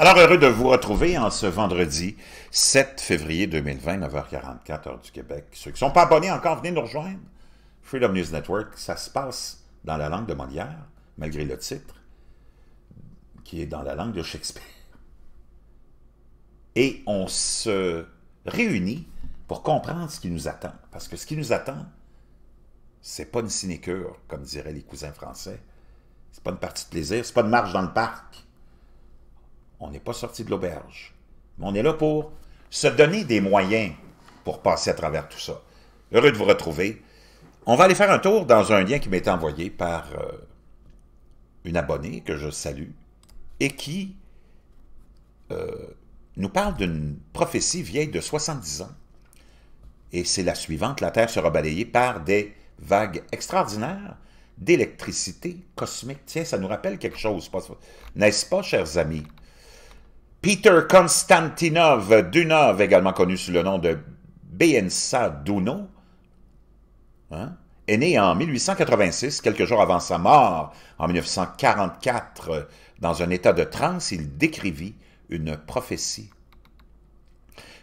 Alors, heureux de vous retrouver en ce vendredi 7 février 2020, 9h44, heure du Québec. Ceux qui ne sont pas abonnés encore, venez nous rejoindre. Freedom News Network, ça se passe dans la langue de Molière, malgré le titre, qui est dans la langue de Shakespeare. Et on se réunit pour comprendre ce qui nous attend. Parce que ce qui nous attend, c'est pas une sinécure, comme diraient les cousins français. C'est pas une partie de plaisir, c'est pas une marche dans le parc on n'est pas sorti de l'auberge. Mais on est là pour se donner des moyens pour passer à travers tout ça. Heureux de vous retrouver. On va aller faire un tour dans un lien qui m'est envoyé par euh, une abonnée que je salue et qui euh, nous parle d'une prophétie vieille de 70 ans. Et c'est la suivante, la Terre sera balayée par des vagues extraordinaires d'électricité cosmique. Tiens, ça nous rappelle quelque chose, n'est-ce pas, chers amis? Peter Konstantinov Dunov, également connu sous le nom de Bensa Duno, hein, est né en 1886, quelques jours avant sa mort, en 1944. Dans un état de transe, il décrivit une prophétie.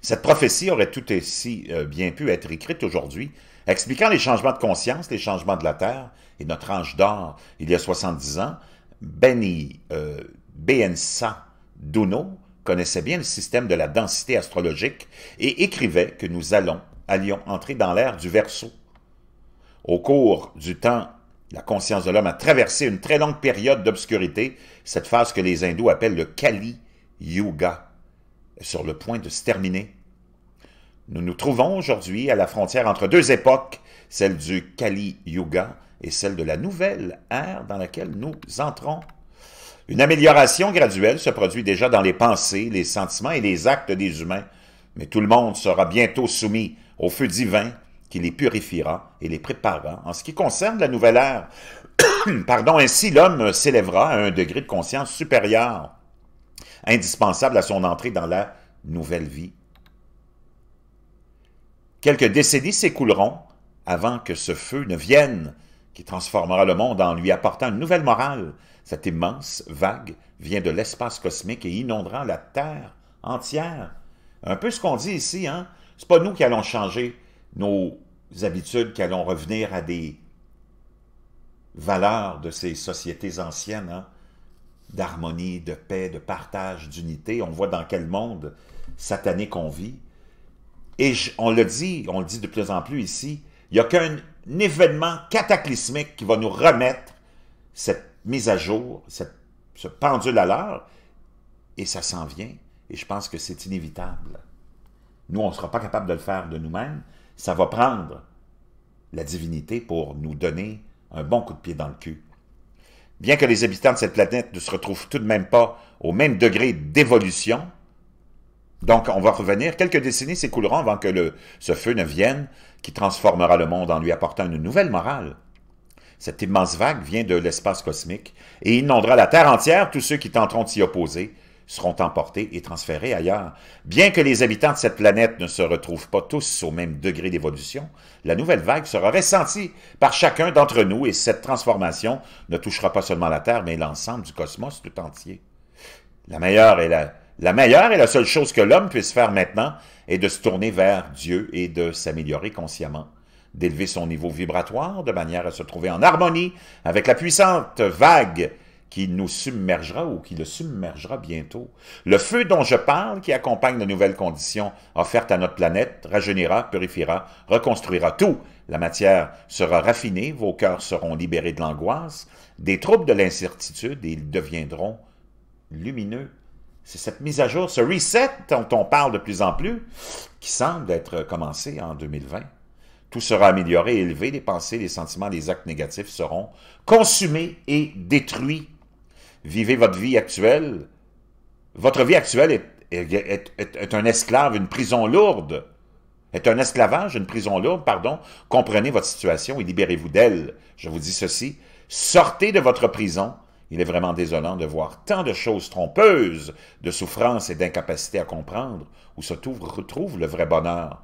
Cette prophétie aurait tout aussi euh, bien pu être écrite aujourd'hui, expliquant les changements de conscience, les changements de la Terre et notre ange d'or il y a 70 ans. Benny euh, Bensa Duno connaissait bien le système de la densité astrologique et écrivait que nous allons, allions entrer dans l'ère du Verseau. Au cours du temps, la conscience de l'homme a traversé une très longue période d'obscurité, cette phase que les hindous appellent le Kali Yuga, sur le point de se terminer. Nous nous trouvons aujourd'hui à la frontière entre deux époques, celle du Kali Yuga et celle de la nouvelle ère dans laquelle nous entrons. Une amélioration graduelle se produit déjà dans les pensées, les sentiments et les actes des humains, mais tout le monde sera bientôt soumis au feu divin qui les purifiera et les préparera. En ce qui concerne la nouvelle ère, pardon, ainsi l'homme s'élèvera à un degré de conscience supérieur, indispensable à son entrée dans la nouvelle vie. Quelques décennies s'écouleront avant que ce feu ne vienne qui transformera le monde en lui apportant une nouvelle morale. Cette immense vague vient de l'espace cosmique et inondera la Terre entière. Un peu ce qu'on dit ici, hein? C'est pas nous qui allons changer nos habitudes, qui allons revenir à des valeurs de ces sociétés anciennes, hein? d'harmonie, de paix, de partage, d'unité. On voit dans quel monde satanique on vit. Et on le dit, on le dit de plus en plus ici, il n'y a qu'un événement cataclysmique qui va nous remettre cette mise à jour, cette, ce pendule à l'heure, et ça s'en vient, et je pense que c'est inévitable. Nous, on ne sera pas capable de le faire de nous-mêmes. Ça va prendre la divinité pour nous donner un bon coup de pied dans le cul. Bien que les habitants de cette planète ne se retrouvent tout de même pas au même degré d'évolution, donc, on va revenir. Quelques décennies s'écouleront avant que ce feu ne vienne qui transformera le monde en lui apportant une nouvelle morale. Cette immense vague vient de l'espace cosmique et inondera la Terre entière. Tous ceux qui tenteront de s'y opposer seront emportés et transférés ailleurs. Bien que les habitants de cette planète ne se retrouvent pas tous au même degré d'évolution, la nouvelle vague sera ressentie par chacun d'entre nous et cette transformation ne touchera pas seulement la Terre, mais l'ensemble du cosmos tout entier. La meilleure est la la meilleure et la seule chose que l'homme puisse faire maintenant est de se tourner vers Dieu et de s'améliorer consciemment, d'élever son niveau vibratoire de manière à se trouver en harmonie avec la puissante vague qui nous submergera ou qui le submergera bientôt. Le feu dont je parle, qui accompagne de nouvelles conditions offertes à notre planète, rajeunira, purifiera, reconstruira tout. La matière sera raffinée, vos cœurs seront libérés de l'angoisse, des troubles de l'incertitude et ils deviendront lumineux. C'est cette mise à jour, ce reset dont on parle de plus en plus, qui semble être commencé en 2020. Tout sera amélioré élevé, les pensées, les sentiments, les actes négatifs seront consumés et détruits. Vivez votre vie actuelle. Votre vie actuelle est, est un esclave, une prison lourde. Est un esclavage, une prison lourde, pardon. Comprenez votre situation et libérez-vous d'elle. Je vous dis ceci. Sortez de votre prison il est vraiment désolant de voir tant de choses trompeuses, de souffrances et d'incapacité à comprendre où se retrouve le vrai bonheur.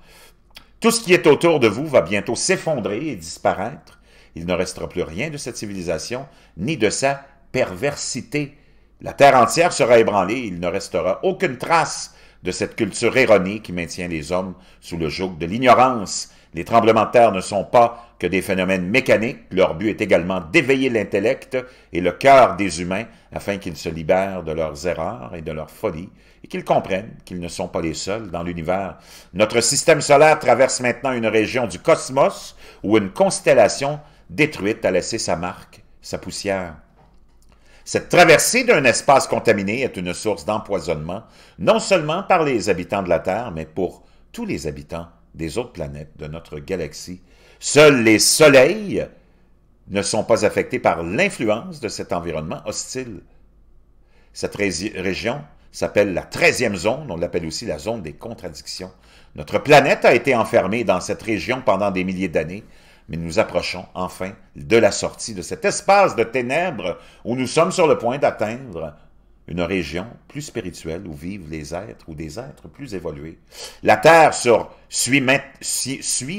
Tout ce qui est autour de vous va bientôt s'effondrer et disparaître. Il ne restera plus rien de cette civilisation, ni de sa perversité. La terre entière sera ébranlée, il ne restera aucune trace de cette culture erronée qui maintient les hommes sous le joug de l'ignorance les tremblements de terre ne sont pas que des phénomènes mécaniques, leur but est également d'éveiller l'intellect et le cœur des humains afin qu'ils se libèrent de leurs erreurs et de leurs folies et qu'ils comprennent qu'ils ne sont pas les seuls dans l'univers. Notre système solaire traverse maintenant une région du cosmos où une constellation détruite a laissé sa marque, sa poussière. Cette traversée d'un espace contaminé est une source d'empoisonnement, non seulement par les habitants de la Terre, mais pour tous les habitants des autres planètes de notre galaxie. Seuls les soleils ne sont pas affectés par l'influence de cet environnement hostile. Cette région s'appelle la 13e zone, on l'appelle aussi la zone des contradictions. Notre planète a été enfermée dans cette région pendant des milliers d'années, mais nous approchons enfin de la sortie de cet espace de ténèbres où nous sommes sur le point d'atteindre une région plus spirituelle où vivent les êtres ou des êtres plus évolués. La Terre sur Suit,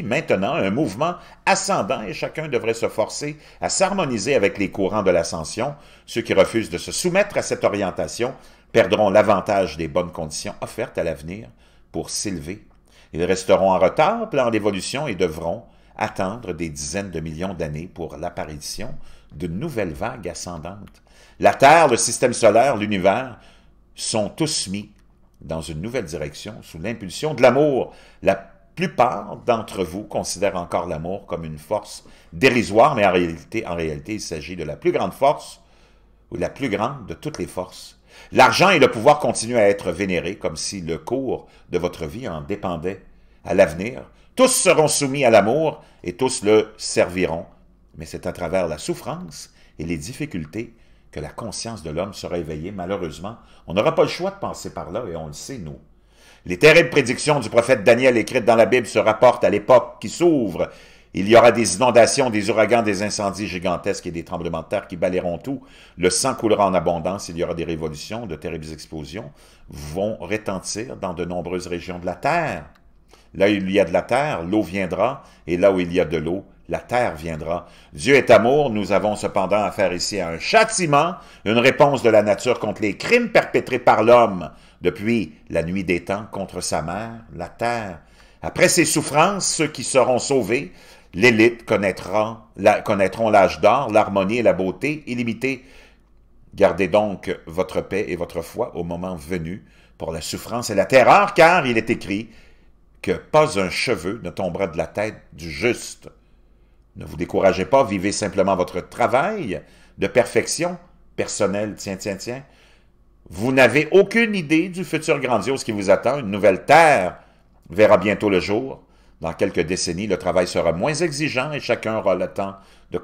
maintenant un mouvement ascendant et chacun devrait se forcer à s'harmoniser avec les courants de l'ascension. Ceux qui refusent de se soumettre à cette orientation perdront l'avantage des bonnes conditions offertes à l'avenir pour s'élever. Ils resteront en retard, plan d'évolution, et devront attendre des dizaines de millions d'années pour l'apparition de nouvelles vagues ascendantes La Terre, le système solaire, l'univers sont tous mis dans une nouvelle direction sous l'impulsion de l'amour. La plupart d'entre vous considèrent encore l'amour comme une force dérisoire, mais en réalité, en réalité il s'agit de la plus grande force, ou la plus grande de toutes les forces. L'argent et le pouvoir continuent à être vénérés comme si le cours de votre vie en dépendait. À l'avenir, tous seront soumis à l'amour et tous le serviront. Mais c'est à travers la souffrance et les difficultés que la conscience de l'homme sera éveillée, malheureusement. On n'aura pas le choix de penser par là, et on le sait, nous. Les terribles prédictions du prophète Daniel écrites dans la Bible se rapportent à l'époque qui s'ouvre. Il y aura des inondations, des ouragans, des incendies gigantesques et des tremblements de terre qui balayeront tout. Le sang coulera en abondance, il y aura des révolutions, de terribles explosions vont retentir dans de nombreuses régions de la terre. Là où il y a de la terre, l'eau viendra, et là où il y a de l'eau, la terre viendra. Dieu est amour, nous avons cependant affaire ici à un châtiment, une réponse de la nature contre les crimes perpétrés par l'homme depuis la nuit des temps contre sa mère, la terre. Après ses souffrances, ceux qui seront sauvés, l'élite connaîtra, connaîtront l'âge d'or, l'harmonie et la beauté illimitées. Gardez donc votre paix et votre foi au moment venu pour la souffrance et la terreur, car il est écrit que pas un cheveu ne tombera de la tête du juste. Ne vous découragez pas, vivez simplement votre travail de perfection personnelle. Tiens, tiens, tiens. Vous n'avez aucune idée du futur grandiose qui vous attend. Une nouvelle terre verra bientôt le jour. Dans quelques décennies, le travail sera moins exigeant et chacun aura le temps de,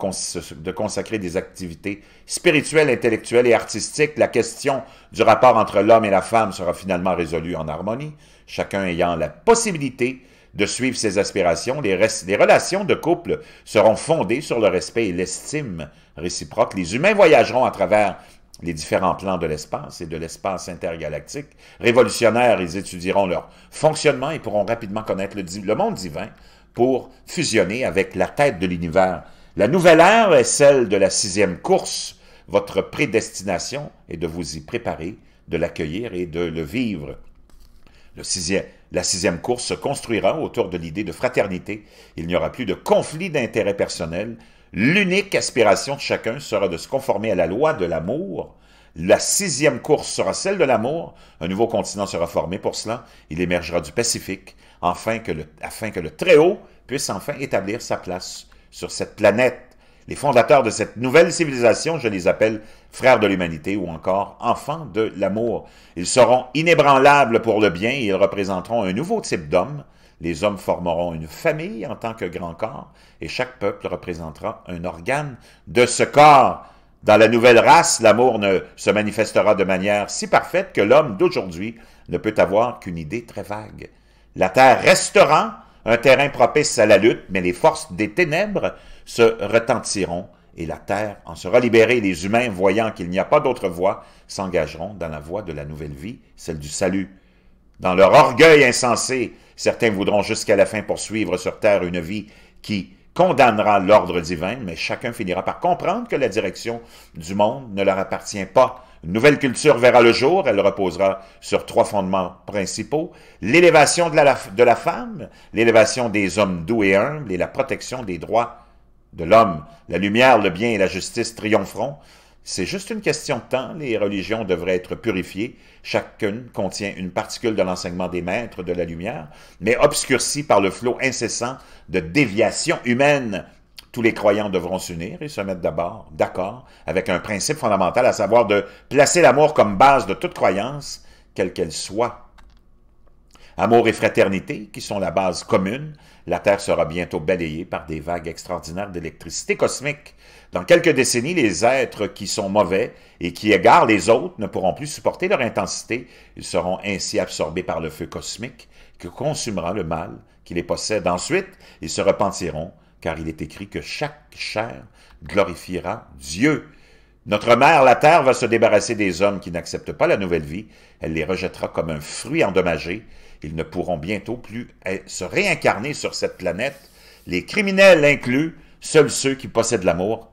de, consacrer des activités spirituelles, intellectuelles et artistiques. La question du rapport entre l'homme et la femme sera finalement résolue en harmonie, chacun ayant la possibilité de suivre ses aspirations, les, relations de couple seront fondées sur le respect et l'estime réciproque. Les humains voyageront à travers les différents plans de l'espace et de l'espace intergalactique. Révolutionnaires, ils étudieront leur fonctionnement et pourront rapidement connaître le, le monde divin pour fusionner avec la tête de l'univers. La nouvelle ère est celle de la sixième course. Votre prédestination est de vous y préparer, de l'accueillir et de le vivre. Le sixième, la sixième course se construira autour de l'idée de fraternité. Il n'y aura plus de conflit d'intérêts personnels. L'unique aspiration de chacun sera de se conformer à la loi de l'amour. La sixième course sera celle de l'amour. Un nouveau continent sera formé pour cela. Il émergera du Pacifique afin que le, afin que le Très-Haut puisse enfin établir sa place sur cette planète. Les fondateurs de cette nouvelle civilisation, je les appelle frères de l'humanité ou encore enfants de l'amour. Ils seront inébranlables pour le bien et ils représenteront un nouveau type d'homme. Les hommes formeront une famille en tant que grand corps et chaque peuple représentera un organe de ce corps. Dans la nouvelle race, l'amour ne se manifestera de manière si parfaite que l'homme d'aujourd'hui ne peut avoir qu'une idée très vague. La terre restera un terrain propice à la lutte, mais les forces des ténèbres se retentiront et la terre en sera libérée. Les humains, voyant qu'il n'y a pas d'autre voie, s'engageront dans la voie de la nouvelle vie, celle du salut. Dans leur orgueil insensé, certains voudront jusqu'à la fin poursuivre sur terre une vie qui condamnera l'ordre divin, mais chacun finira par comprendre que la direction du monde ne leur appartient pas. Une nouvelle culture verra le jour, elle reposera sur trois fondements principaux, l'élévation de la, femme, l'élévation des hommes doux et humbles et la protection des droits de l'homme. La lumière, le bien et la justice triompheront. C'est juste une question de temps, les religions devraient être purifiées, chacune contient une particule de l'enseignement des maîtres de la lumière, mais obscurcie par le flot incessant de déviations humaines tous les croyants devront s'unir et se mettre d'abord d'accord avec un principe fondamental, à savoir de placer l'amour comme base de toute croyance, quelle qu'elle soit. Amour et fraternité, qui sont la base commune, la Terre sera bientôt balayée par des vagues extraordinaires d'électricité cosmique. Dans quelques décennies, les êtres qui sont mauvais et qui égarent les autres ne pourront plus supporter leur intensité. Ils seront ainsi absorbés par le feu cosmique que consumera le mal qui les possède. Ensuite, ils se repentiront car il est écrit que chaque chair glorifiera Dieu. Notre mère, la terre, va se débarrasser des hommes qui n'acceptent pas la nouvelle vie. Elle les rejettera comme un fruit endommagé. Ils ne pourront bientôt plus eh, se réincarner sur cette planète. Les criminels inclus, seuls ceux qui possèdent l'amour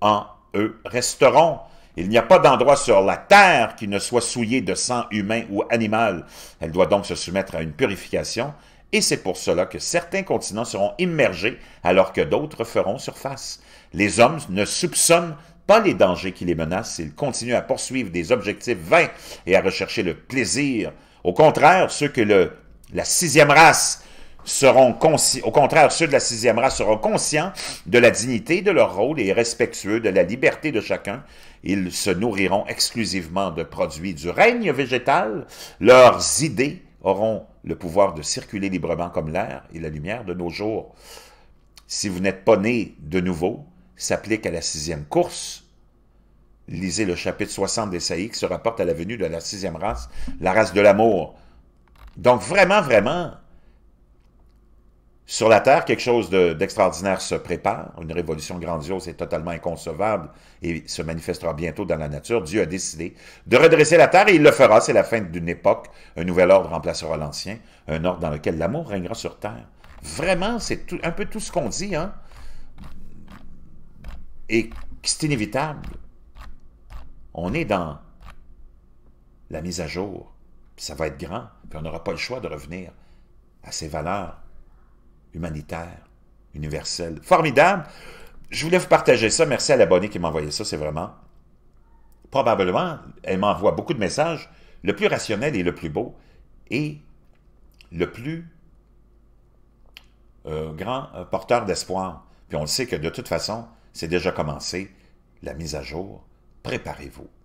en eux resteront. Il n'y a pas d'endroit sur la terre qui ne soit souillé de sang humain ou animal. Elle doit donc se soumettre à une purification et c'est pour cela que certains continents seront immergés alors que d'autres feront surface. Les hommes ne soupçonnent pas les dangers qui les menacent s'ils continuent à poursuivre des objectifs vains et à rechercher le plaisir. Au contraire, ceux que le, la sixième race seront au contraire, ceux de la sixième race seront conscients de la dignité de leur rôle et respectueux de la liberté de chacun. Ils se nourriront exclusivement de produits du règne végétal. Leurs idées auront le pouvoir de circuler librement comme l'air et la lumière de nos jours. Si vous n'êtes pas né de nouveau, s'applique à la sixième course. Lisez le chapitre 60 d'Essaïe qui se rapporte à la venue de la sixième race, la race de l'amour. Donc vraiment, vraiment, sur la Terre, quelque chose d'extraordinaire se prépare. Une révolution grandiose est totalement inconcevable et se manifestera bientôt dans la nature. Dieu a décidé de redresser la Terre et il le fera. C'est la fin d'une époque. Un nouvel ordre remplacera l'ancien. Un ordre dans lequel l'amour régnera sur Terre. Vraiment, c'est un peu tout ce qu'on dit. Hein? Et c'est inévitable. On est dans la mise à jour. Puis ça va être grand. Puis on n'aura pas le choix de revenir à ses valeurs humanitaire, universel, Formidable! Je voulais vous partager ça. Merci à l'abonné qui m'a envoyé ça. C'est vraiment, probablement, elle m'envoie beaucoup de messages, le plus rationnel et le plus beau, et le plus euh, grand euh, porteur d'espoir. Puis on le sait que de toute façon, c'est déjà commencé, la mise à jour. Préparez-vous.